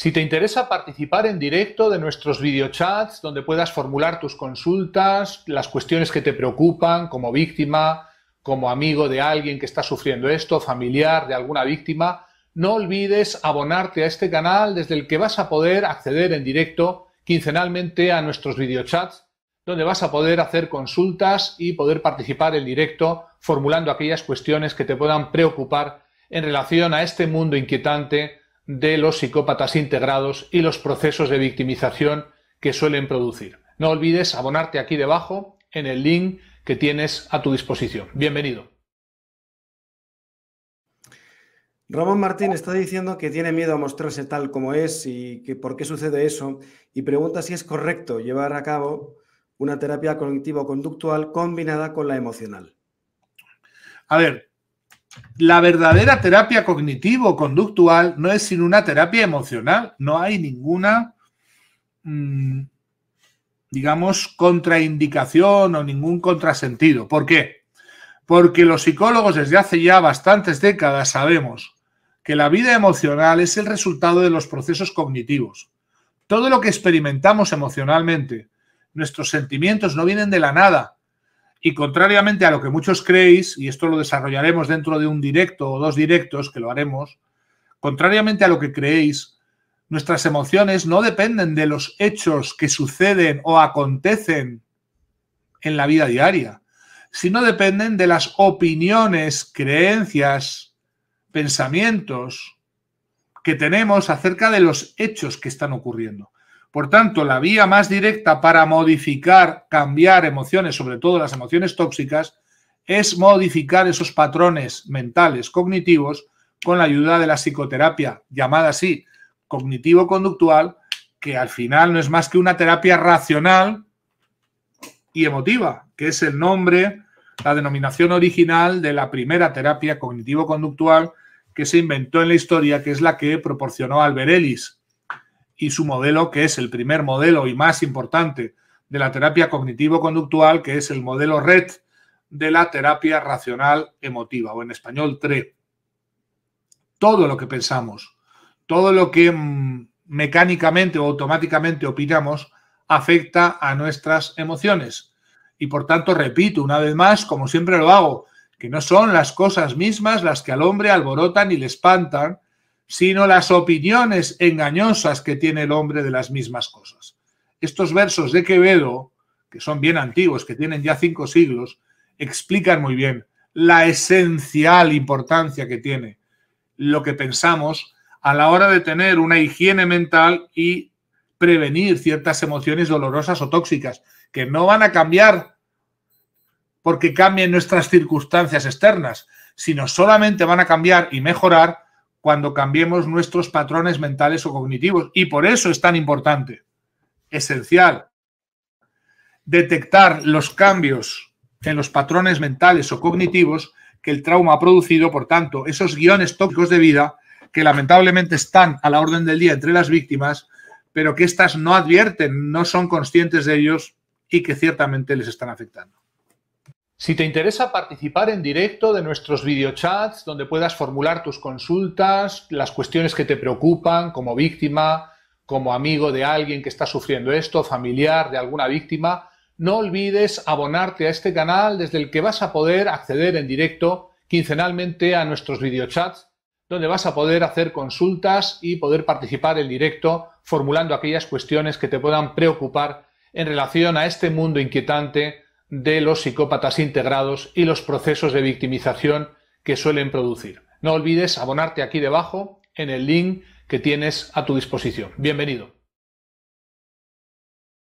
Si te interesa participar en directo de nuestros videochats, donde puedas formular tus consultas, las cuestiones que te preocupan como víctima, como amigo de alguien que está sufriendo esto, familiar de alguna víctima, no olvides abonarte a este canal desde el que vas a poder acceder en directo quincenalmente a nuestros videochats, donde vas a poder hacer consultas y poder participar en directo formulando aquellas cuestiones que te puedan preocupar en relación a este mundo inquietante de los psicópatas integrados y los procesos de victimización que suelen producir. No olvides abonarte aquí debajo en el link que tienes a tu disposición. Bienvenido. Ramón Martín está diciendo que tiene miedo a mostrarse tal como es y que por qué sucede eso y pregunta si es correcto llevar a cabo una terapia cognitivo-conductual combinada con la emocional. A ver, la verdadera terapia cognitivo-conductual no es sino una terapia emocional. No hay ninguna, mm, digamos, contraindicación o ningún contrasentido. ¿Por qué? Porque los psicólogos desde hace ya bastantes décadas sabemos que la vida emocional es el resultado de los procesos cognitivos. Todo lo que experimentamos emocionalmente, nuestros sentimientos no vienen de la nada, y contrariamente a lo que muchos creéis, y esto lo desarrollaremos dentro de un directo o dos directos, que lo haremos, contrariamente a lo que creéis, nuestras emociones no dependen de los hechos que suceden o acontecen en la vida diaria, sino dependen de las opiniones, creencias, pensamientos que tenemos acerca de los hechos que están ocurriendo. Por tanto, la vía más directa para modificar, cambiar emociones, sobre todo las emociones tóxicas, es modificar esos patrones mentales, cognitivos, con la ayuda de la psicoterapia, llamada así, cognitivo-conductual, que al final no es más que una terapia racional y emotiva, que es el nombre, la denominación original de la primera terapia cognitivo-conductual que se inventó en la historia, que es la que proporcionó Albert Ellis, y su modelo, que es el primer modelo y más importante de la terapia cognitivo-conductual, que es el modelo RED de la terapia racional emotiva, o en español TRE. Todo lo que pensamos, todo lo que mm, mecánicamente o automáticamente opinamos, afecta a nuestras emociones. Y por tanto, repito una vez más, como siempre lo hago, que no son las cosas mismas las que al hombre alborotan y le espantan, sino las opiniones engañosas que tiene el hombre de las mismas cosas. Estos versos de Quevedo, que son bien antiguos, que tienen ya cinco siglos, explican muy bien la esencial importancia que tiene lo que pensamos a la hora de tener una higiene mental y prevenir ciertas emociones dolorosas o tóxicas, que no van a cambiar porque cambien nuestras circunstancias externas, sino solamente van a cambiar y mejorar cuando cambiemos nuestros patrones mentales o cognitivos. Y por eso es tan importante, esencial, detectar los cambios en los patrones mentales o cognitivos que el trauma ha producido, por tanto, esos guiones tóxicos de vida que lamentablemente están a la orden del día entre las víctimas, pero que éstas no advierten, no son conscientes de ellos y que ciertamente les están afectando. Si te interesa participar en directo de nuestros videochats, donde puedas formular tus consultas, las cuestiones que te preocupan como víctima, como amigo de alguien que está sufriendo esto, familiar de alguna víctima, no olvides abonarte a este canal desde el que vas a poder acceder en directo quincenalmente a nuestros videochats, donde vas a poder hacer consultas y poder participar en directo formulando aquellas cuestiones que te puedan preocupar en relación a este mundo inquietante de los psicópatas integrados y los procesos de victimización que suelen producir. No olvides abonarte aquí debajo en el link que tienes a tu disposición. Bienvenido.